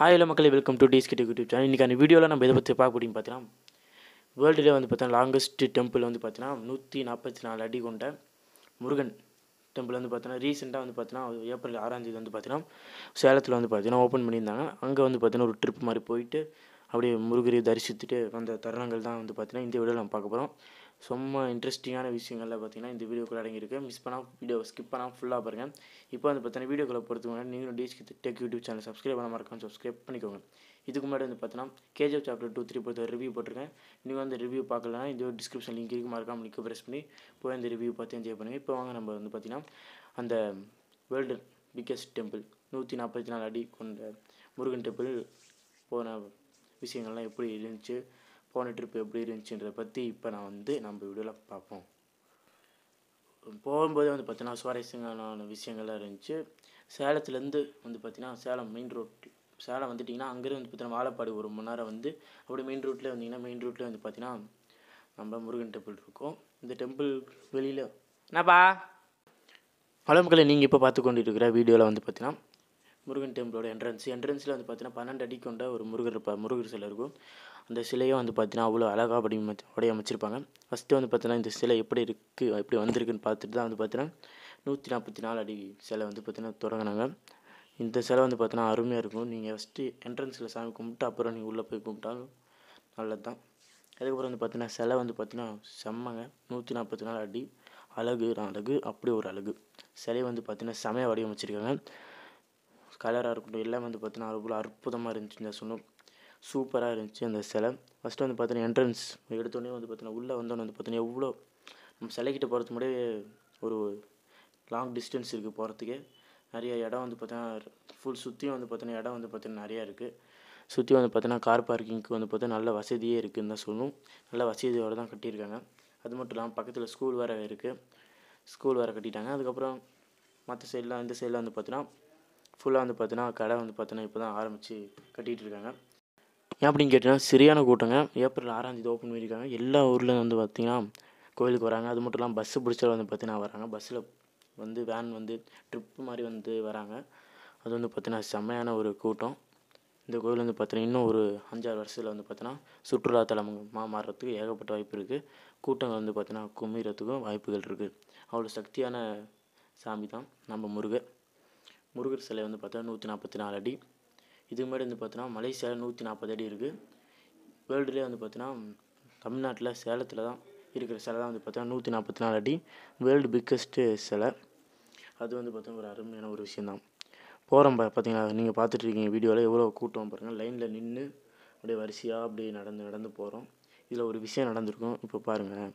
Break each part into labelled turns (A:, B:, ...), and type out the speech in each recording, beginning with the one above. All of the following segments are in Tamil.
A: ஹாய் இல்லை மக்களே வெல்கம் டு டிஸ்கிட்டி யூடியூப் சேனல் இன்றைக்கான வீடியோவில் நம்ம இதை பற்றி பார்க்க முடியும் பார்த்தீங்கன்னா வேர்ல்டில் வந்து பார்த்தீங்கன்னா லாங்கஸ்ட் டெம்பிள் வந்து பார்த்தீங்கன்னா நூற்றி நாற்பத்தி நாலு அடி கொண்ட முருகன் டெம்பிள் வந்து பார்த்தீங்கன்னா ரீசெண்டாக வந்து பார்த்தீங்கன்னா ஏப்ரல் ஆறாம் தேதி வந்து பார்த்தீங்கன்னா சேலத்தில் வந்து பார்த்தீங்கன்னா ஓப்பன் பண்ணியிருந்தாங்க அங்கே வந்து பார்த்தீங்கன்னா ஒரு ட்ரிப் மாதிரி போயிட்டு அப்படியே முருகரை தரிசித்துட்டு வந்த தருணங்கள் தான் வந்து பார்த்தீங்கன்னா இந்த வீடியோவில் நம்ம பார்க்க போகிறோம் சும்மா இன்ட்ரெஸ்டிங்கான விஷயங்களில் பார்த்தீங்கன்னா இந்த வீடியோக்குள்ள அடங்கியிருக்கு மிஸ் பண்ணால் வீடியோ ஸ்கிப் பண்ணால் ஃபுல்லாக பாருங்கள் இப்போ வந்து பார்த்தீங்கன்னா வீடியோக்குள்ள பொறுத்துக்கோங்க நீங்களும் டிஸ்கி டெக் யூடியூப் சேனல் சப்ஸ்கிரைப் பண்ண மறக்காம சப்ஸ்கிரைப் பண்ணிக்கோங்க இதுக்கு முன்னாடி வந்து பார்த்தீங்கன்னா கேஜிஎஃப் சாப்டர் டூ த்ரீ பொறுத்த ரிவ்யூ போட்டிருக்கேன் நீங்கள் வந்து ரிவ்யூ பார்க்கலனா இந்த டிஸ்கிரிப்ஷன் லிங்க் இருக்கு மறக்காமல் லிங்க் ப்ரெஸ் பண்ணி போய் அந்த ரிவ்யூ பார்த்து என்ஜாய் பண்ணுங்கள் இப்போ வாங்க நம்ம வந்து பார்த்தீங்கன்னா அந்த வேர்ல்டு பிக்கஸ்ட் டெம்பிள் நூற்றி நாற்பத்தி நாலு அடி கொண்ட முருகன் டெம்பிள் போன விஷயங்கள்லாம் எப்படி இருந்துச்சு போன ட்ரிப் எப்படி இருந்துச்சுன்றதை பற்றி இப்போ நான் வந்து நம்ம வீடியோவில் பார்ப்போம் போகும்போது வந்து பார்த்தீங்கன்னா சுவாரஸ்யங்களான விஷயங்கள்லாம் இருந்துச்சு சேலத்துலேருந்து வந்து பார்த்திங்கன்னா சேலம் மெயின் ரோட் சேலம் வந்துட்டிங்கன்னா அங்கேருந்து வந்து பார்த்தீங்கன்னா வாழப்பாடு ஒரு மணி நேரம் வந்து அப்படி மெயின் ரோட்டில் வந்தீங்கன்னா மெயின் ரூட்லேயே வந்து பார்த்தீங்கன்னா நம்ம முருகன் டெம்பிள் இருக்கும் இந்த டெம்பிள் வெளியில் என்னப்பா பழமக்களை நீங்கள் இப்போ பார்த்து கொண்டு இருக்கிற வீடியோவில் வந்து பார்த்தீங்கன்னா முருகன் டெம்பிளோட என்ட்ரன்ஸ் என்ட்ரன்ஸில் வந்து பார்த்தீங்கன்னா பன்னெண்டு அடி கொண்ட ஒரு முருகர் இருப்பார் முருகர் சிலை இருக்கும் அந்த சிலையை வந்து பார்த்தீங்கன்னா அவ்வளோ அழகாக அப்படி உடைய அமைச்சிருப்பாங்க ஃபஸ்ட்டு வந்து பார்த்தீங்கன்னா இந்த சிலை எப்படி இருக்குது எப்படி வந்திருக்குன்னு பார்த்துட்டு தான் வந்து பார்த்தீங்கன்னா நூற்றி நாற்பத்தி நாலு அடி சிலை வந்து பார்த்தீங்கன்னா தொடங்கினாங்க இந்த சிலை வந்து பார்த்தீங்கன்னா அருமையாக இருக்கும் நீங்கள் ஃபஸ்ட்டு என்ட்ரன்ஸில் சாமி கும்பிட்டு அப்புறம் நீங்கள் உள்ளே போய் கும்பிட்டாலும் நல்லது தான் அதுக்கப்புறம் வந்து பார்த்தீங்கன்னா சிலை வந்து பார்த்தீங்கன்னா செம்மங்க நூற்றி நாற்பத்தி நாலு அடி அழகு அழகு அப்படி ஒரு அழகு சிலை வந்து பார்த்தீங்கன்னா செமையாக வடிவமைச்சிருக்காங்க கலராக இருக்கட்டும் எல்லாமே வந்து பார்த்தீங்கன்னா அவ்வளோ அற்புதமாக இருந்துச்சு இந்த சொன்னோம் சூப்பராக இருந்துச்சு அந்த சிலை ஃபஸ்ட்டு வந்து பார்த்தீங்கன்னா என்ட்ரன்ஸ் எடுத்தோடனே வந்து பார்த்தீங்கன்னா உள்ளே வந்தோடனே வந்து பார்த்தீங்கன்னா எவ்வளோ நம்ம சிலைக்கிட்ட போகிறதுக்கு முன்னாடியே ஒரு லாங் டிஸ்டன்ஸ் இருக்குது போகிறதுக்கே நிறைய இடம் வந்து பார்த்தீங்கன்னா ஃபுல் சுற்றியும் வந்து பார்த்தீங்கன்னா இடம் வந்து பார்த்தீங்கன்னா நிறையா இருக்குது சுற்றி வந்து பார்த்தீங்கன்னா கார் பார்க்கிங்க்கு வந்து பார்த்தீங்கன்னா நல்ல வசதியே இருக்குதுன்னு தான் சொல்லணும் நல்ல வசதியோடு தான் கட்டியிருக்காங்க அது மட்டும் இல்லாமல் பக்கத்தில் ஸ்கூல் வேறு இருக்குது ஸ்கூல் வேறு கட்டிட்டாங்க அதுக்கப்புறம் மற்ற சைடெலாம் இந்த சைடெலாம் வந்து பார்த்தீங்கன்னா ஃபுல்லாக வந்து பார்த்தீங்கன்னா கடை வந்து பார்த்தீங்கன்னா இப்போ தான் ஆரம்பித்து கட்டிகிட்டு இருக்காங்க ஏன் அப்படின்னு கேட்டிங்கன்னா சரியான கூட்டங்க ஏப்ரல் ஆறாம் தேதி ஓப்பன் பண்ணியிருக்காங்க எல்லா ஊரில் வந்து பார்த்திங்கன்னா கோயிலுக்கு வராங்க அது மட்டும் இல்லாமல் பஸ்ஸு பிடிச்சா வந்து பார்த்தீங்கன்னா வராங்க பஸ்ஸில் வந்து வேன் வந்து ட்ரிப்பு மாதிரி வந்து வராங்க அது வந்து பார்த்தீங்கன்னா செம்மையான ஒரு கூட்டம் இந்த கோவில் வந்து பார்த்தீங்கன்னா இன்னும் ஒரு அஞ்சாறு வருஷத்தில் வந்து பார்த்தீங்கன்னா சுற்றுலாத்தலம் மாறுறதுக்கு ஏகப்பட்ட வாய்ப்பு இருக்குது கூட்டங்கள் வந்து பார்த்தீங்கன்னா குமிறத்துக்கும் வாய்ப்புகள் இருக்குது அவ்வளோ சக்தியான சாமி தான் நம்ம முருகன் முருகர் சிலை வந்து பார்த்தா நூற்றி நாற்பத்தி நாலு அடி இதுக்கு மாதிரி வந்து பார்த்தோன்னா மலேசியாவில் நூற்றி நாற்பது அடி இருக்குது வேர்ல்டுலேயே வந்து பார்த்தோன்னா தமிழ்நாட்டில் சேலத்தில் தான் இருக்கிற சிலை தான் வந்து பார்த்தோன்னா நூற்றி நாற்பத்தி நாலு அடி வேர்ல்டு பிக்கஸ்ட்டு சிலை அது வந்து பார்த்தோன்னா ஒரு அருமையான ஒரு விஷயந்தான் போகிறோம் பார்த்தீங்களா நீங்கள் பார்த்துட்டு இருக்கீங்க வீடியோவில் எவ்வளோ கூட்டம் பாருங்கள் லைனில் நின்று அப்படியே வரிசையாக அப்படியே நடந்து நடந்து போகிறோம் இதில் ஒரு விஷயம் நடந்திருக்கும் இப்போ பாருங்கள்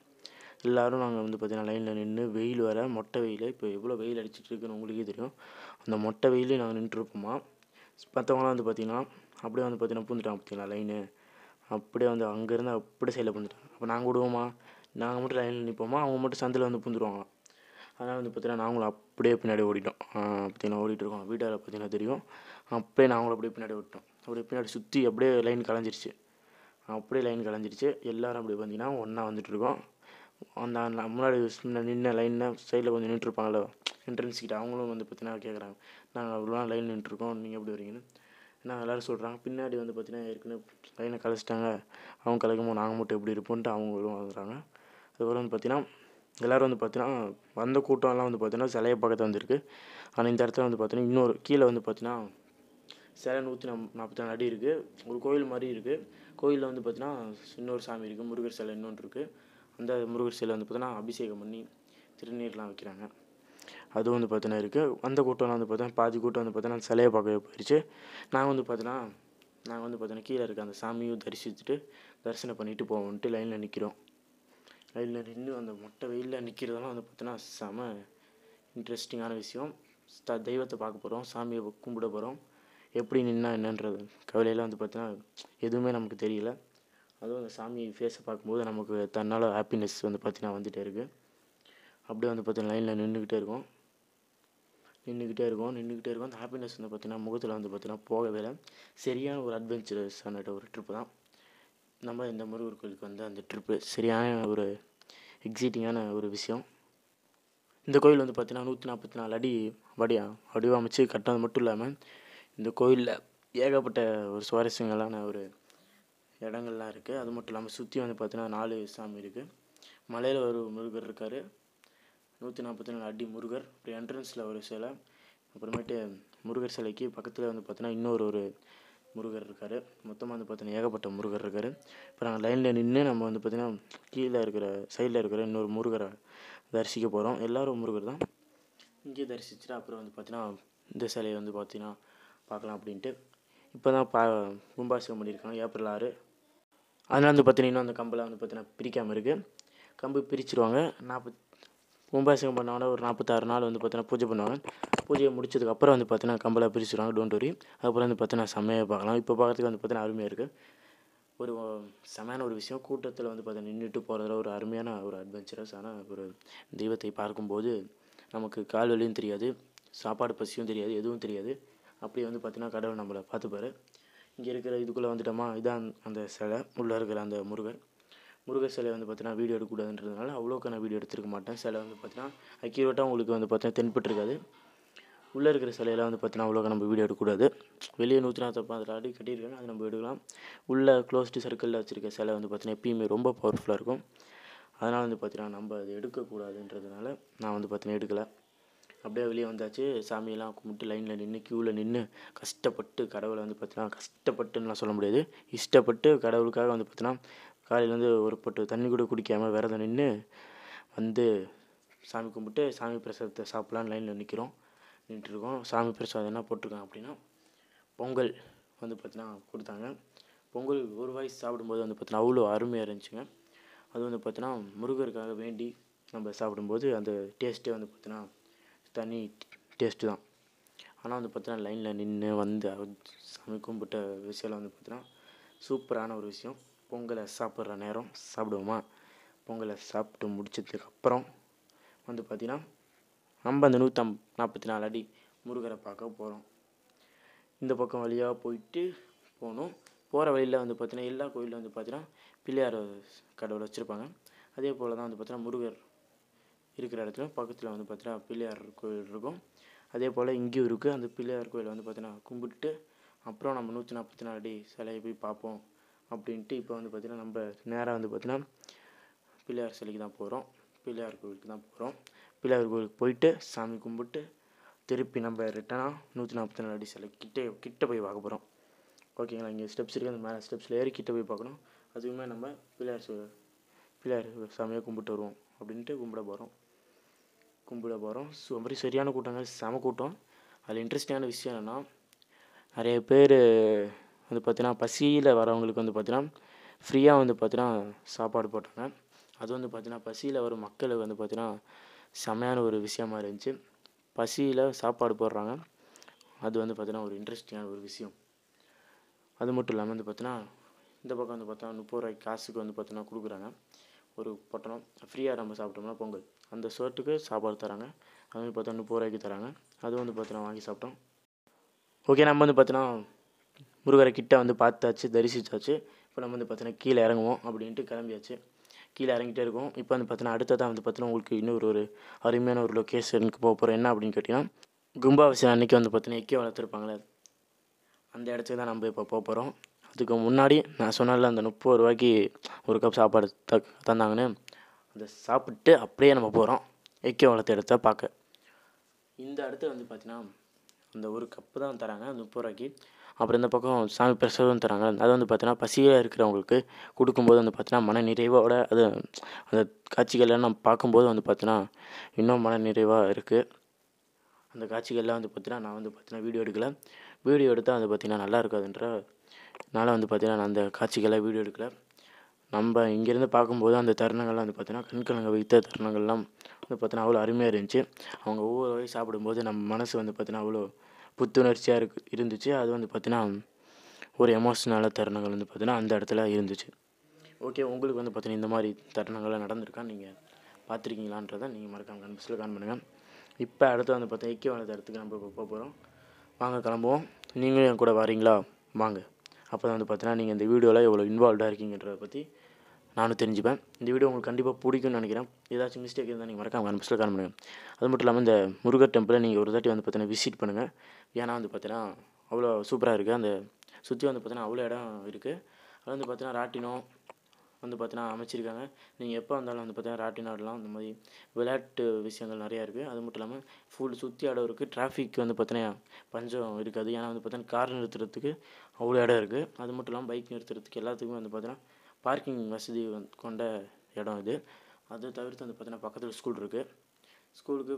A: எல்லோரும் நாங்கள் வந்து பார்த்திங்கன்னா லைனில் நின்று வெயில் வர மொட்டை வெயில் இப்போ எவ்வளோ வெயில் அடிச்சுட்டு இருக்குன்னு உங்களுக்கே தெரியும் அந்த மொட்டை வெயிலே நாங்கள் நின்றுருப்போமா மற்றவங்களாம் வந்து பார்த்திங்கன்னா அப்படியே வந்து பார்த்திங்கன்னா பூந்துட்டான் பார்த்திங்களா லைனு அப்படியே வந்து அங்கேருந்து அப்படியே சைடில் பூந்துட்டாங்க அப்போ நாங்கள் விடுவோமா நாங்கள் மட்டும் லைனில் நிற்போமா அவங்க மட்டும் சந்தில் வந்து பூந்துருவாங்களாம் அதனால் வந்து பார்த்திங்கன்னா நாங்களும் அப்படியே பின்னாடி ஓடிட்டோம் பார்த்திங்கன்னா ஓடிட்டுருக்கோம் இருக்கோம் வீட்டால் பார்த்திங்கன்னா தெரியும் அப்படியே நாங்களும் அப்படியே பின்னாடி ஓட்டோம் அப்படியே பின்னாடி சுற்றி அப்படியே லைன் கலைஞ்சிருச்சு அப்படியே லைன் கலைஞ்சிருச்சு எல்லோரும் அப்படி பார்த்திங்கன்னா ஒன்றா வந்துட்டுருக்கோம் அந்த முன்னாடி நின்று லைனில் சைடில் கொஞ்சம் நின்றுருப்பாங்களோ என்ட்ரன்ஸ் கிட்ட அவங்களும் வந்து பார்த்தீங்கன்னா கேட்குறாங்க நாங்கள் அவ்வளோ லைன் நின்றுருக்கோம் நீங்கள் எப்படி வரீங்கன்னு நாங்கள் எல்லோரும் சொல்கிறாங்க பின்னாடி வந்து பார்த்தீங்கன்னா ஏற்கனவே லைனை கலைச்சிட்டாங்க அவங்க கலைக்கும்போது நாங்கள் மட்டும் எப்படி இருப்போன்ட்டு அவங்களும் வந்துடுறாங்க அதுக்கப்புறம் வந்து பார்த்தீங்கன்னா எல்லோரும் வந்து பார்த்தீங்கன்னா வந்த கூட்டம்லாம் வந்து பார்த்தீங்கன்னா சிலைய பக்கத்தில் வந்திருக்கு ஆனால் இந்த இடத்துல வந்து பார்த்தீங்கன்னா இன்னொரு கீழே வந்து பார்த்தீங்கன்னா சிலை நூற்றி நம் நாற்பத்தி நாலு அடி இருக்குது ஒரு கோயில் மாதிரி இருக்குது கோயிலில் வந்து பார்த்தீங்கன்னா இன்னொரு சாமி இருக்குது முருகர் சிலை இன்னொன்று இருக்குது அந்த முருகர் சிலை வந்து பார்த்தோன்னா அபிஷேகம் பண்ணி திருநீர்லாம் வைக்கிறாங்க அதுவும் வந்து பார்த்தோன்னா இருக்குது அந்த கூட்டம்லாம் வந்து பார்த்தோன்னா பாதி கூட்டம் வந்து பார்த்தோன்னா சிலையை பார்க்கவே போயிடுச்சு நாங்கள் வந்து பார்த்தோன்னா நாங்கள் வந்து பார்த்தோன்னா கீழே இருக்க அந்த சாமியும் தரிசிச்சுட்டு தரிசனம் பண்ணிட்டு போவோம்ட்டு லைனில் நிற்கிறோம் லைனில் நின்று அந்த மொட்டை வெயிலில் நிற்கிறதெல்லாம் வந்து பார்த்தோன்னா செம இன்ட்ரெஸ்டிங்கான விஷயம் த தெய்வத்தை பார்க்க போகிறோம் சாமியை கும்பிட போகிறோம் எப்படி நின்னா என்னன்றது கவலையெல்லாம் வந்து பார்த்தோன்னா எதுவுமே நமக்கு தெரியல அதுவும் அந்த சாமி ஃபேஸை பார்க்கும்போது நமக்கு தன்னால் ஹாப்பினஸ் வந்து பார்த்திங்கன்னா வந்துகிட்டே இருக்குது அப்படியே வந்து பார்த்திங்கன்னா லைனில் நின்றுக்கிட்டே இருக்கும் நின்றுக்கிட்டே இருக்கும் நின்றுக்கிட்டே இருக்கும் அந்த ஹாப்பினஸ் வந்து பார்த்திங்கன்னா முகத்தில் வந்து பார்த்திங்கன்னா போகவே இல்லை சரியான ஒரு அட்வென்ச்சரஸான ஒரு ட்ரிப்பு தான் நம்ம இந்த முருகர் கோயிலுக்கு வந்து அந்த ட்ரிப்பு சரியான ஒரு எக்ஸைட்டிங்கான ஒரு விஷயம் இந்த கோயில் வந்து பார்த்திங்கன்னா நூற்றி நாற்பத்தி நாலு அடி வடியா வடிவமைச்சு கட்டினது மட்டும் இல்லாமல் இந்த கோயிலில் ஏகப்பட்ட ஒரு சுவாரஸ்யங்களான ஒரு இடங்கள்லாம் இருக்குது அது மட்டும் இல்லாமல் சுற்றி வந்து பார்த்தீங்கன்னா நாலு சாமி இருக்குது மலையில் ஒரு முருகர் இருக்கார் நூற்றி நாற்பத்தி நாலு அடி முருகர் அப்புறம் என்ட்ரன்ஸில் ஒரு சிலை அப்புறமேட்டு முருகர் சிலைக்கு பக்கத்தில் வந்து பார்த்தீங்கன்னா இன்னொரு ஒரு முருகர் இருக்கார் மொத்தமாக வந்து பார்த்தீங்கன்னா ஏகப்பட்ட முருகர் இருக்கார் இப்போ நாங்கள் லைனில் நின்று நம்ம வந்து பார்த்தீங்கன்னா கீழே இருக்கிற சைடில் இருக்கிற இன்னொரு முருகரை தரிசிக்க போகிறோம் எல்லோரும் முருகர் தான் இங்கேயே தரிசிச்சுட்டு அப்புறம் வந்து பார்த்தீங்கன்னா இந்த சிலையை வந்து பார்த்தீங்கன்னா பார்க்கலாம் அப்படின்ட்டு இப்போ தான் பா கும்பாசகம் பண்ணியிருக்காங்க ஏப்ரல் ஆறு அதனால் வந்து பார்த்தீங்கன்னா அந்த கம்பில் வந்து பார்த்தீங்கன்னா பிரிக்காமல் இருக்குது கம்பு பிரிச்சுருவாங்க நாற்பத் கும்பாசகம் பண்ணவொடனே ஒரு நாற்பத்தாறு நாள் வந்து பார்த்தீங்கன்னா பூஜை பண்ணுவாங்க பூஜையை முடிச்சதுக்கப்புறம் வந்து பார்த்தீங்கன்னா கம்பலாக பிரிச்சுருவாங்க டோன்ட் வரி அதுக்கப்புறம் வந்து பார்த்தீங்கன்னா செம்மையாக பார்க்கலாம் இப்போ பார்க்குறதுக்கு வந்து பார்த்தீங்கன்னா அருமையாக இருக்குது ஒரு செமையான ஒரு விஷயம் கூட்டத்தில் வந்து பார்த்தீங்கன்னா நின்றுட்டு போகிறதுல ஒரு அருமையான ஒரு அட்வென்ச்சரஸ் ஆனால் ஒரு தெய்வத்தை பார்க்கும்போது நமக்கு கால் வலியும் தெரியாது சாப்பாடு பசியும் தெரியாது எதுவும் தெரியாது அப்படியே வந்து பார்த்தீங்கன்னா கடவுள் நம்மளை பார்த்துப்பாரு இங்கே இருக்கிற இதுக்குள்ளே வந்துட்டோமா இதான் அந்த சிலை உள்ளே இருக்கிற அந்த முருகர் முருகர் சிலை வந்து பார்த்தீங்கன்னா வீடியோ எடுக்கக்கூடாதுன்றதுனால அவ்வளோக்கு நான் வீடியோ எடுத்துருக்க மாட்டேன் சிலை வந்து பார்த்தீங்கன்னா அக்யூரேட்டாக உங்களுக்கு வந்து பார்த்தீங்கன்னா தென்பட்டுருக்காது உள்ளே இருக்கிற சிலையெல்லாம் வந்து பார்த்தீங்கன்னா அவ்வளோக்கா நம்ம வீடியோ எடுக்கக்கூடாது வெளியே நூற்றி நாற்பது அதில் அடி கட்டியிருக்காங்க அதை நம்ம எடுக்கலாம் உள்ளே க்ளோஸ்டு சர்க்கிளில் வச்சுருக்க சிலை வந்து பார்த்தீங்கன்னா எப்பயுமே ரொம்ப பவர்ஃபுல்லாக இருக்கும் அதனால் வந்து பார்த்தீங்கன்னா நம்ம அதை எடுக்கக்கூடாதுன்றதுனால நான் வந்து பார்த்தீங்கன்னா எடுக்கலை அப்படியே வெளியே வந்தாச்சு சாமியெல்லாம் கும்பிட்டு லைனில் நின்று க்யூவில் நின்று கஷ்டப்பட்டு கடவுளை வந்து பார்த்தீங்கன்னா கஷ்டப்பட்டுன்னுலாம் சொல்ல முடியாது இஷ்டப்பட்டு கடவுளுக்காக வந்து பார்த்தீங்கன்னா காலையில் வந்து ஒரு பொட்டு தண்ணி கூட குடிக்காமல் விரதம் நின்று வந்து சாமி கும்பிட்டு சாமி பிரசாதத்தை சாப்பிட்லான்னு லைனில் நிற்கிறோம் நின்றுருக்கோம் சாமி பிரசாதம் என்ன போட்டிருக்காங்க அப்படின்னா பொங்கல் வந்து பார்த்தீங்கன்னா கொடுத்தாங்க பொங்கல் ஒரு வாய்ஸ் சாப்பிடும்போது வந்து பார்த்தீங்கன்னா அவ்வளோ அருமையாக இருந்துச்சுங்க அது வந்து பார்த்தீங்கன்னா முருகருக்காக வேண்டி நம்ம சாப்பிடும்போது அந்த டேஸ்ட்டே வந்து பார்த்தீங்கன்னா தனி டேஸ்ட்டு தான் ஆனால் வந்து பார்த்தீங்கன்னா லைனில் நின்று வந்து சாமி கும்பிட்ட விஷயம் வந்து பார்த்தீங்கன்னா சூப்பரான ஒரு விஷயம் பொங்கலை சாப்பிட்ற நேரம் சாப்பிடுவோமா பொங்கலை சாப்பிட்டு முடிச்சதுக்கப்புறம் வந்து பார்த்தீங்கன்னா நம்ம அந்த நூற்றம் நாற்பத்தி நாலு அடி முருகரை பார்க்க போகிறோம் இந்த பக்கம் வழியாக போயிட்டு போகணும் போகிற வழியில் வந்து பார்த்தீங்கன்னா எல்லா கோயிலும் வந்து பார்த்தீங்கன்னா பிள்ளையார் கடவுளை வச்சுருப்பாங்க அதே போல் தான் வந்து பார்த்தீங்கன்னா முருகர் இருக்கிற இடத்துல பக்கத்தில் வந்து பார்த்தீங்கன்னா பிள்ளையார் கோயில் இருக்கும் அதே போல் இங்கேயும் இருக்குது அந்த பிள்ளையார் கோயில் வந்து பார்த்தீங்கன்னா கும்பிட்டுட்டு அப்புறம் நம்ம நூற்றி நாற்பத்தி நாலு அடி சிலையை போய் பார்ப்போம் அப்படின்ட்டு இப்போ வந்து பார்த்திங்கன்னா நம்ம நேராக வந்து பார்த்திங்கன்னா பிள்ளையார் சிலைக்கு தான் போகிறோம் பிள்ளையார் கோவிலுக்கு தான் போகிறோம் பிள்ளையார் கோவிலுக்கு போயிட்டு சாமி கும்பிட்டு திருப்பி நம்ம ரிட்டனாக நூற்றி நாற்பத்தி நாலு அடி சிலை கிட்டே கிட்ட போய் பார்க்க போகிறோம் ஓகேங்களா இங்கே ஸ்டெப்ஸ் இருக்குது அந்த மேலே ஸ்டெப்ஸில் ஏறி கிட்டே போய் பார்க்கணும் அதுவுமே நம்ம பிள்ளையார் பிள்ளையார் சாமியை கும்பிட்டு வருவோம் அப்படின்ட்டு கும்பிட போகிறோம் கும்பிட போகிறோம் ஸோ மாதிரி சரியான கூட்டங்கள் செம கூட்டம் அதில் இன்ட்ரெஸ்டிங்கான விஷயம் என்னென்னா நிறைய பேர் வந்து பார்த்தீங்கன்னா பசியில் வரவங்களுக்கு வந்து பார்த்தீங்கன்னா ஃப்ரீயாக வந்து பார்த்தீங்கன்னா சாப்பாடு போட்டாங்க அது வந்து பார்த்தீங்கன்னா பசியில் வரும் மக்களுக்கு வந்து பார்த்தீங்கன்னா செமையான ஒரு விஷயமா இருந்துச்சு பசியில் சாப்பாடு போடுறாங்க அது வந்து பார்த்தீங்கன்னா ஒரு இன்ட்ரெஸ்டிங்கான ஒரு விஷயம் அது மட்டும் இல்லாமல் வந்து பார்த்தீங்கன்னா இந்த பக்கம் வந்து பார்த்தா முப்பது ரூபாய்க்கு காசுக்கு வந்து பார்த்தீங்கன்னா கொடுக்குறாங்க ஒரு பட்டணம் ஃப்ரீயாக நம்ம சாப்பிட்டோம்னா பொங்கல் அந்த ஷர்ட்டுக்கு சாப்பாடு தராங்க அது வந்து பார்த்தா முப்பது ரூபாய்க்கு தராங்க அது வந்து பார்த்தினா வாங்கி சாப்பிட்டோம் ஓகே நம்ம வந்து பார்த்தோன்னா முருகரை கிட்ட வந்து பார்த்தாச்சு தரிசித்தாச்சு இப்போ நம்ம வந்து பார்த்தோன்னா கீழே இறங்குவோம் அப்படின்ட்டு கிளம்பியாச்சு கீழே இறங்கிட்டே இருக்கும் இப்போ வந்து பார்த்தோன்னா அடுத்ததாக வந்து பார்த்தீங்கன்னா உங்களுக்கு இன்னொரு ஒரு அருமையான ஒரு லொக்கேஷனுக்கு போக போகிறோம் என்ன அப்படின்னு கேட்டிங்கன்னா கும்பாவசியம் அன்றைக்கி வந்து பார்த்தீங்கன்னா எக்கே வளர்த்துருப்பாங்களே அந்த இடத்துக்கு தான் நம்ம இப்போ போக போகிறோம் அதுக்கு முன்னாடி நான் சொன்னல அந்த முப்பது ரூபாய்க்கு ஒரு கப் சாப்பாடு த தந்தாங்கன்னு அதை சாப்பிட்டு அப்படியே நம்ம போகிறோம் இயற்கை வளத்தை இடத்த பார்க்க இந்த இடத்துல வந்து பார்த்திங்கன்னா அந்த ஒரு கப்பு தான் தராங்க அந்த முப்பது ரூபாய்க்கு அப்புறம் இந்த பக்கம் சாமி பிரசாதம் தராங்க அது வந்து பார்த்தீங்கன்னா பசியாக இருக்கிறவங்களுக்கு கொடுக்கும்போது வந்து பார்த்தீங்கன்னா மன நிறைவோட அது அந்த காட்சிகள்லாம் நம்ம பார்க்கும்போது வந்து பார்த்தீங்கன்னா இன்னும் மன நிறைவாக இருக்குது அந்த காட்சிகள்லாம் வந்து பார்த்தீங்கன்னா நான் வந்து பார்த்தீங்கன்னா வீடியோ எடுக்கலை வீடியோ எடுத்தால் வந்து பார்த்திங்கன்னா நல்லா இருக்காதுன்ற அதனால் வந்து பார்த்திங்கன்னா நான் அந்த காட்சிகளை வீடியோ எடுக்கலை நம்ம இங்கேருந்து பார்க்கும்போது அந்த தருணங்கள்லாம் வந்து பார்த்தீங்கன்னா கண்கலங்க வைத்த தருணங்கள்லாம் வந்து பார்த்தீங்கன்னா அவ்வளோ அருமையாக இருந்துச்சு அவங்க ஒவ்வொரு வகையும் சாப்பிடும்போது நம்ம மனசு வந்து பார்த்திங்கன்னா அவ்வளோ புத்துணர்ச்சியாக இருக்கு இருந்துச்சு அது வந்து பார்த்திங்கன்னா ஒரு எமோஷ்னலான தருணங்கள் வந்து பார்த்திங்கன்னா அந்த இடத்துல இருந்துச்சு ஓகே உங்களுக்கு வந்து பார்த்தீங்கன்னா இந்த மாதிரி தருணங்கள்லாம் நடந்திருக்கா நீங்கள் பார்த்துருக்கீங்களான்றதை நீங்கள் மறக்காமல் கன்ஃபியூஸில் கான் பண்ணுங்கள் இப்போ அடுத்து வந்து பார்த்தீங்கன்னா இக்கிய வளர்த்த இடத்துக்கு நம்ம போக போகிறோம் வாங்க கிளம்புவோம் நீங்களும் என் கூட வரீங்களா வாங்க அப்போ தான் வந்து பார்த்தீங்கன்னா நீங்கள் இந்த வீடியோவில் எவ்வளோ இன்வால்வ்டாக இருக்கீங்கன்றதை பற்றி நானும் தெரிஞ்சுப்பேன் இந்த வீடியோ உங்களுக்கு கண்டிப்பாக பிடிக்கும்னு நினைக்கிறேன் ஏதாச்சும் மிஸ்டேக் இருந்தால் நீங்கள் மறக்காமல் கன்பிஸ்டில் காண பண்ணுங்கள் அது மட்டும் இல்லாமல் இந்த முருகர் டெம்பிளை நீங்கள் ஒரு தாட்டி வந்து பார்த்தீங்கன்னா விசிட் பண்ணுங்கள் ஏன்னா வந்து பார்த்தீங்கன்னா அவ்வளோ சூப்பராக இருக்குது அந்த சுற்றி வந்து பார்த்தீங்கன்னா அவ்வளோ இடம் இருக்குது அது வந்து பார்த்தீங்கன்னா ராட்டினம் வந்து பார்த்தீங்கன்னா அமைச்சிருக்காங்க நீங்கள் எப்போ வந்தாலும் வந்து பார்த்தீங்கன்னா ராட்டினம் ஆடலாம் இந்த மாதிரி விளையாட்டு விஷயங்கள் நிறையா இருக்குது அது மட்டும் இல்லாமல் ஃபுல் சுற்றி ஆடவருக்கு இருக்குது டிராஃபிக் வந்து பார்த்தீங்கன்னா பஞ்சம் இருக்காது ஏன்னா வந்து பார்த்தீங்கன்னா கார் நிறுத்துறதுக்கு அவ்வளோ இடம் இருக்குது அது மட்டும் இல்லாமல் பைக் நிறுத்துறதுக்கு எல்லாத்துக்குமே வந்து பார்த்தீங்கன்னா பார்க்கிங் வசதி கொண்ட இடம் இது அதை தவிர்த்து வந்து பார்த்தீங்கன்னா பக்கத்தில் ஸ்கூல் இருக்குது ஸ்கூலுக்கு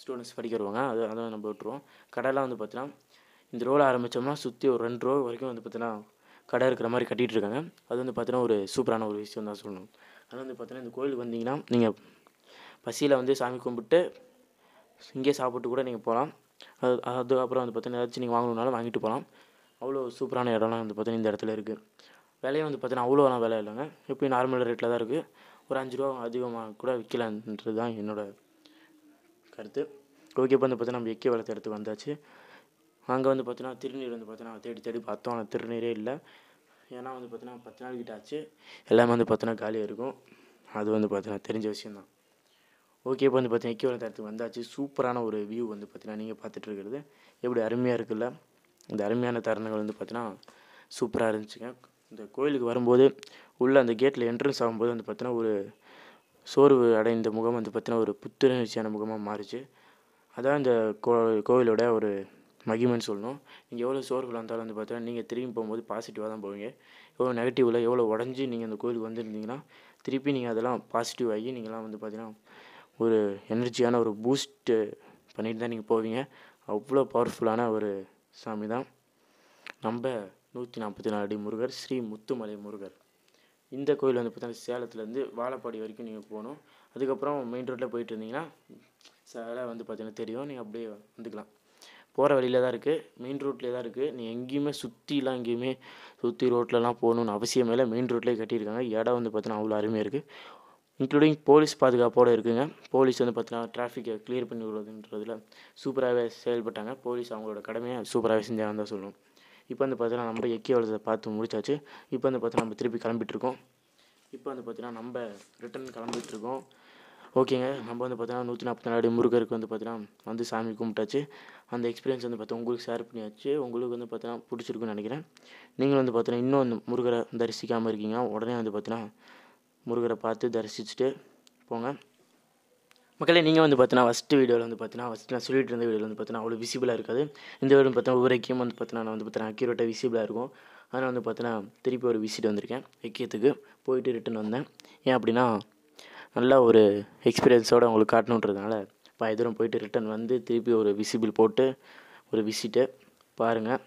A: ஸ்டூடெண்ட்ஸ் படிக்க வருவாங்க அது அதை நம்ம விட்டுருவோம் கடைலாம் வந்து பார்த்தீங்கன்னா இந்த ரோவில் ஆரம்பித்தோம்னா சுற்றி ஒரு ரெண்டு ரோ வரைக்கும் வந்து பார்த்தீங்கன்னா கடை இருக்கிற மாதிரி கட்டிகிட்டு இருக்காங்க அது வந்து பார்த்தீங்கன்னா ஒரு சூப்பரான ஒரு விஷயம் தான் சொல்லணும் அதனால் வந்து பார்த்தீங்கன்னா இந்த கோயிலுக்கு வந்தீங்கன்னா நீங்கள் பசியில் வந்து சாமி கும்பிட்டு இங்கேயே சாப்பிட்டு கூட நீங்கள் போகலாம் அது அதுக்கப்புறம் வந்து பார்த்தீங்கன்னா ஏதாச்சும் நீங்கள் வாங்கணுன்னாலும் வாங்கிட்டு போகலாம் அவ்வளோ சூப்பரான இடம்லாம் வந்து பார்த்தீங்கன்னா இந்த இடத்துல இருக்குது விலையும் வந்து பார்த்தீங்கன்னா அவ்வளோலாம் விலை இல்லைங்க எப்படி நார்மல் ரேட்டில் தான் இருக்குது ஒரு அஞ்சு ரூபா அதிகமாக கூட விற்கலான்றது தான் என்னோடய கருத்து ஓகே இப்போ வந்து பார்த்தீங்கன்னா நம்ம எக்கே வளர்த்து இடத்துக்கு வந்தாச்சு அங்கே வந்து பார்த்தீங்கன்னா திருநீர் வந்து பார்த்தீங்கன்னா தேடி தேடி பார்த்தோம் ஆனால் திருநீரே இல்லை ஏன்னா வந்து பார்த்தீங்கன்னா பத்து நாள் கிட்ட ஆச்சு எல்லாமே வந்து பார்த்தீங்கன்னா காலியாக இருக்கும் அது வந்து பார்த்தீங்கன்னா தெரிஞ்ச விஷயந்தான் ஓகே இப்போ வந்து பார்த்தீங்கன்னா எக்கே வளர்த்து இடத்துக்கு வந்தாச்சு சூப்பரான ஒரு வியூ வந்து பார்த்தீங்கன்னா நீங்கள் பார்த்துட்டு இருக்கிறது எப்படி அருமையாக இருக்குல்ல இந்த அருமையான தருணங்கள் வந்து பார்த்தீங்கன்னா சூப்பராக இருந்துச்சுங்க இந்த கோயிலுக்கு வரும்போது உள்ளே அந்த கேட்டில் என்ட்ரன்ஸ் ஆகும்போது வந்து பார்த்தீங்கன்னா ஒரு சோர்வு அடைந்த முகம் வந்து பார்த்தீங்கன்னா ஒரு புத்துணர்ச்சியான முகமாக மாறிச்சு அதான் இந்த கோ கோவிலோட ஒரு மகிமைன்னு சொல்லணும் நீங்கள் எவ்வளோ சோர்வு இருந்தாலும் வந்து பார்த்தீங்கன்னா நீங்கள் திரும்பி போகும்போது பாசிட்டிவாக தான் போவீங்க எவ்வளோ நெகட்டிவில் எவ்வளோ உடஞ்சி நீங்கள் அந்த கோயிலுக்கு வந்துருந்தீங்கன்னா திருப்பி நீங்கள் அதெல்லாம் பாசிட்டிவ் ஆகி நீங்களாம் வந்து பார்த்தீங்கன்னா ஒரு எனர்ஜியான ஒரு பூஸ்ட்டு பண்ணிட்டு தான் நீங்கள் போவீங்க அவ்வளோ பவர்ஃபுல்லான ஒரு சாமி தான் நம்ம நூற்றி நாற்பத்தி நாலு அடி முருகர் ஸ்ரீ முத்துமலை முருகர் இந்த கோயில் வந்து பார்த்தீங்கன்னா சேலத்துலேருந்து வாழப்பாடி வரைக்கும் நீங்கள் போகணும் அதுக்கப்புறம் மெயின் ரோட்டில் போயிட்டு இருந்தீங்கன்னா சேலை வந்து பார்த்தீங்கன்னா தெரியும் நீங்கள் அப்படியே வந்துக்கலாம் போகிற வழியில் தான் இருக்குது மெயின் ரோட்லேயே தான் இருக்குது நீ எங்கேயுமே சுற்றிலாம் எங்கேயுமே சுற்றி ரோட்லலாம் போகணுன்னு அவசியமே இல்லை மெயின் ரோட்லேயே கட்டியிருக்காங்க இடம் வந்து பார்த்தீங்கன்னா அவ்வளோ அருமையாக இருக்குது இன்க்ளூடிங் போலீஸ் பாதுகாப்போடு இருக்குங்க போலீஸ் வந்து பார்த்தீங்கன்னா டிராஃபிக்கை கிளியர் பண்ணி விடுறதுன்றதுல சூப்பராகவே செயல்பட்டாங்க போலீஸ் அவங்களோட கடமையை சூப்பராகவே செஞ்சாங்க தான் சொல்லணும் இப்போ வந்து பார்த்தீங்கன்னா நம்ம எக்கியோலத்தை பார்த்து முடிச்சாச்சு இப்போ வந்து பார்த்தீங்கன்னா நம்ம திருப்பி கிளம்பிட்டுருக்கோம் இப்போ வந்து பார்த்தீங்கன்னா நம்ம ரிட்டன் கிளம்பிட்டுருக்கோம் ஓகேங்க நம்ம வந்து பார்த்தீங்கன்னா நூற்றி நாற்பத்தி நாலு முருகருக்கு வந்து பார்த்தீங்கன்னா வந்து சாமி கும்பிட்டாச்சு அந்த எக்ஸ்பீரியன்ஸ் வந்து பார்த்தா உங்களுக்கு ஷேர் பண்ணியாச்சு உங்களுக்கு வந்து பார்த்தீங்கன்னா பிடிச்சிருக்குன்னு நினைக்கிறேன் நீங்கள் வந்து பார்த்தீங்கன்னா இன்னும் வந்து முருகரை தரிசிக்காமல் இருக்கீங்க உடனே வந்து பார்த்தீங்கன்னா முருகரை பார்த்து தரிசிச்சுட்டு போங்க மக்களே நீங்கள் வந்து பார்த்தீங்கன்னா ஃபஸ்ட்டு வீடியோவில் வந்து பார்த்தீங்கன்னா ஃபஸ்ட்டு நான் சொல்லிட்டு இருந்த வீடியோவில் வந்து பார்த்தீங்கன்னா அவ்வளோ விசிபிளாக இருக்காது இந்த வீடியோ பார்த்தீங்கன்னா ஒவ்வொரு ஐக்கியம் வந்து பார்த்தீங்கன்னா நான் வந்து பார்த்தீங்கன்னா அக்யூரேட்டாக விசிபிளாக இருக்கும் அதனால் வந்து பார்த்தீங்கன்னா திருப்பி ஒரு விசிட் வந்திருக்கேன் ஐக்கியத்துக்கு போயிட்டு ரிட்டன் வந்தேன் ஏன் அப்படின்னா நல்லா ஒரு எக்ஸ்பீரியன்ஸோடு அவங்களுக்கு காட்டணுன்றதுனால இப்போ தூரம் போயிட்டு ரிட்டன் வந்து திருப்பி ஒரு விசிபிள் போட்டு ஒரு விசிட்டு பாருங்கள்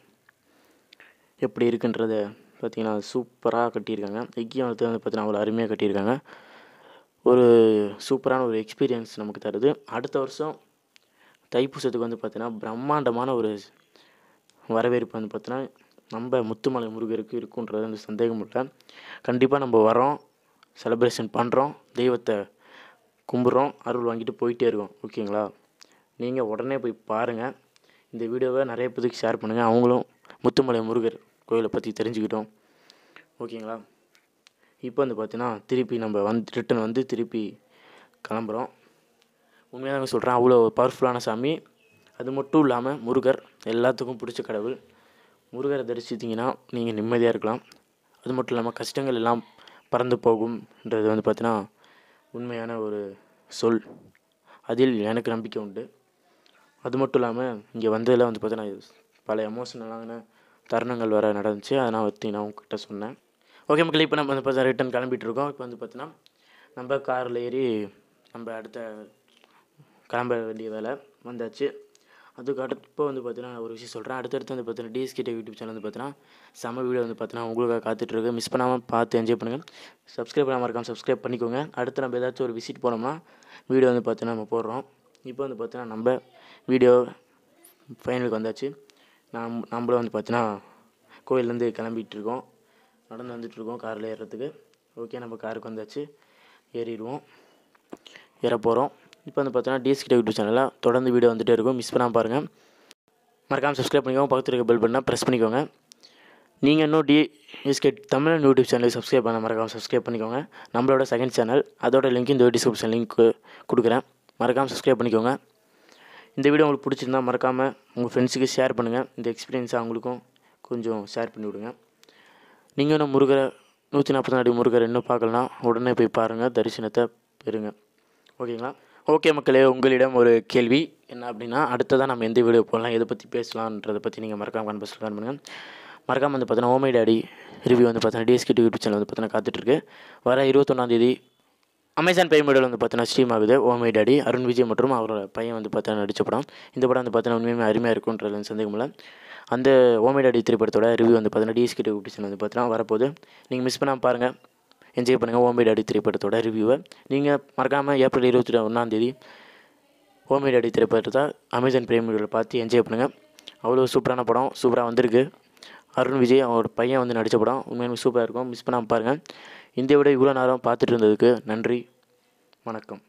A: எப்படி இருக்குன்றத பார்த்திங்கன்னா சூப்பராக கட்டியிருக்காங்க எக்கியம் வந்து பார்த்திங்கன்னா அவ்வளோ அருமையாக கட்டியிருக்காங்க ஒரு சூப்பரான ஒரு எக்ஸ்பீரியன்ஸ் நமக்கு தருது அடுத்த வருஷம் தைப்பூசத்துக்கு வந்து பார்த்திங்கன்னா பிரம்மாண்டமான ஒரு வரவேற்பு வந்து பார்த்திங்கன்னா நம்ம முத்துமலை முருகருக்கு இருக்குன்றது அந்த சந்தேகம் இல்லை கண்டிப்பாக நம்ம வரோம் செலப்ரேஷன் பண்ணுறோம் தெய்வத்தை கும்பிட்றோம் அருள் வாங்கிட்டு போயிட்டே இருக்கோம் ஓகேங்களா நீங்கள் உடனே போய் பாருங்கள் இந்த வீடியோவை நிறைய பேருக்கு ஷேர் பண்ணுங்கள் அவங்களும் முத்துமலை முருகர் கோயிலை பற்றி தெரிஞ்சுக்கிட்டோம் ஓகேங்களா இப்போ வந்து பார்த்தீங்கன்னா திருப்பி நம்ம வந்து ரிட்டன் வந்து திருப்பி கிளம்புறோம் உண்மையாக தான் சொல்கிறேன் அவ்வளோ பவர்ஃபுல்லான சாமி அது மட்டும் இல்லாமல் முருகர் எல்லாத்துக்கும் பிடிச்ச கடவுள் முருகரை தரிசித்திங்கன்னா நீங்கள் நிம்மதியாக இருக்கலாம் அது மட்டும் இல்லாமல் கஷ்டங்கள் எல்லாம் பறந்து போகும்ன்றது வந்து பார்த்தீங்கன்னா உண்மையான ஒரு சொல் அதில் எனக்கு நம்பிக்கை உண்டு அது மட்டும் இல்லாமல் இங்கே வந்ததில் வந்து பார்த்தீங்கன்னா பல எமோஷனலான தருணங்கள் வர நடந்துச்சு அதை நான் பற்றி நான் உங்ககிட்ட சொன்னேன் ஓகே மக்கள் இப்போ நம்ம வந்து பார்த்தா ரிட்டன் கிளம்பிட்டு இருக்கோம் இப்போ வந்து பார்த்தீங்கன்னா நம்ம காரில் ஏறி நம்ம அடுத்த கிளம்ப வேண்டிய வேலை வந்தாச்சு அதுக்கு அடுத்தப்போ வந்து பார்த்தீங்கன்னா ஒரு விஷயம் சொல்கிறேன் அடுத்தடுத்து வந்து பார்த்தீங்கன்னா டிஎஸ்கிட்ட யூடியூப் சேனல் வந்து பார்த்தீங்கன்னா செம வீடியோ வந்து பார்த்தீங்கன்னா உங்களுக்காக காத்துட்டுருக்கு மிஸ் பண்ணாமல் பார்த்து என்ஜாய் பண்ணுங்கள் சப்ஸ்கிரைப் பண்ணாமல் இருக்காமல் சப்ஸ்கிரைப் பண்ணிக்கோங்க அடுத்து நம்ம ஏதாச்சும் ஒரு விசிட் போனோம்னா வீடியோ வந்து பார்த்தீங்கன்னா நம்ம போடுறோம் இப்போ வந்து பார்த்தீங்கன்னா நம்ம வீடியோ ஃபைனலுக்கு வந்தாச்சு நாம் நாம்பளும் வந்து பார்த்தீங்கன்னா கோயிலேருந்து இருக்கோம் நடந்து வந்துட்டுருக்கோம் காரில் ஏறுறதுக்கு ஓகே நம்ம காருக்கு வந்தாச்சு ஏறிடுவோம் ஏற போகிறோம் இப்போ வந்து பார்த்தோன்னா டிஎஸ்கி யூடியூப் சேனலில் தொடர்ந்து வீடியோ வந்துகிட்டே இருக்கும் மிஸ் பண்ணாமல் பாருங்கள் மறக்காமல் சப்ஸ்கிரைப் பண்ணிக்கோங்க பக்கத்தில் இருக்க பெல் பண்ணால் ப்ரெஸ் பண்ணிக்கோங்க நீங்கள் இன்னும் டிஎஸ்கே தமிழன் யூடியூப் சேனலை சப்ஸ்கிரைப் பண்ண மறக்காமல் சப்ஸ்கிரைப் பண்ணிக்கோங்க நம்மளோட செகண்ட் சேனல் அதோட லிங்க் இந்த டிஸ்கிரிப்ஷன் லிங்க் கொடுக்குறேன் மறக்காமல் சப்ஸ்கிரைப் பண்ணிக்கோங்க இந்த வீடியோ உங்களுக்கு பிடிச்சிருந்தால் மறக்காமல் உங்கள் ஃப்ரெண்ட்ஸுக்கு ஷேர் பண்ணுங்கள் இந்த எக்ஸ்பீரியன்ஸை அவங்களுக்கும் கொஞ்சம் ஷேர் பண்ணிவிடுங்க நீங்கள் நம்ம முருகரை நூற்றி நாற்பத்தி அடி முருகர் இன்னும் பார்க்கலாம் உடனே போய் பாருங்கள் தரிசனத்தை பெறுங்க ஓகேங்களா ஓகே மக்களே உங்களிடம் ஒரு கேள்வி என்ன அப்படின்னா அடுத்ததான் நம்ம எந்த வீடியோ போடலாம் எதை பற்றி பேசலான்றதை பற்றி நீங்கள் மறக்காமல் கான் பண்ணுங்கள் மறக்காமல் வந்து பார்த்தீங்கன்னா ஓமை டாடி ரிவ்யூ வந்து பார்த்தீங்கன்னா டிஎஸ்கே யூடியூப் சேனல் வந்து பார்த்தீங்கன்னா காத்துட்ருக்கு வர இருபத்தொன்னாந்தேதி அமேசான் பே மாடல் வந்து பார்த்தீங்கன்னா ஸ்ட்ரீம் ஆகுது ஓமே டாடி அருண் விஜய் மற்றும் அவரோட பையன் வந்து பார்த்தீங்கன்னா நடித்த படம் இந்த படம் வந்து பார்த்தீங்கன்னா உண்மையுமே அருமையாக இருக்குன்றது இல்லை அந்த ஓமே டாடி திரைப்படத்தோட ரிவ்யூ வந்து பார்த்தீங்கன்னா டிஎஸ்கே டிஸ்கன் வந்து பார்த்தீங்கன்னா வரப்போது நீங்கள் மிஸ் பண்ணாமல் பாருங்கள் என்ஜாய் பண்ணுங்கள் ஓமே டாடி திரைப்படத்தோட ரிவ்யூவை நீங்கள் மறக்காமல் ஏப்ரல் இருபத்தி ஒன்றாந்தேதி ஓமே டாடி திரைப்படத்தை அமேசான் பிரேமிகளில் பார்த்து என்ஜாய் பண்ணுங்கள் அவ்வளோ சூப்பரான படம் சூப்பராக வந்திருக்கு அருண் விஜய் அவரோட பையன் வந்து நடித்த படம் உண்மையுமே சூப்பராக இருக்கும் மிஸ் பண்ணாமல் பாருங்கள் இந்த இவ்வளோ நேரம் பார்த்துட்டு இருந்ததுக்கு நன்றி வணக்கம்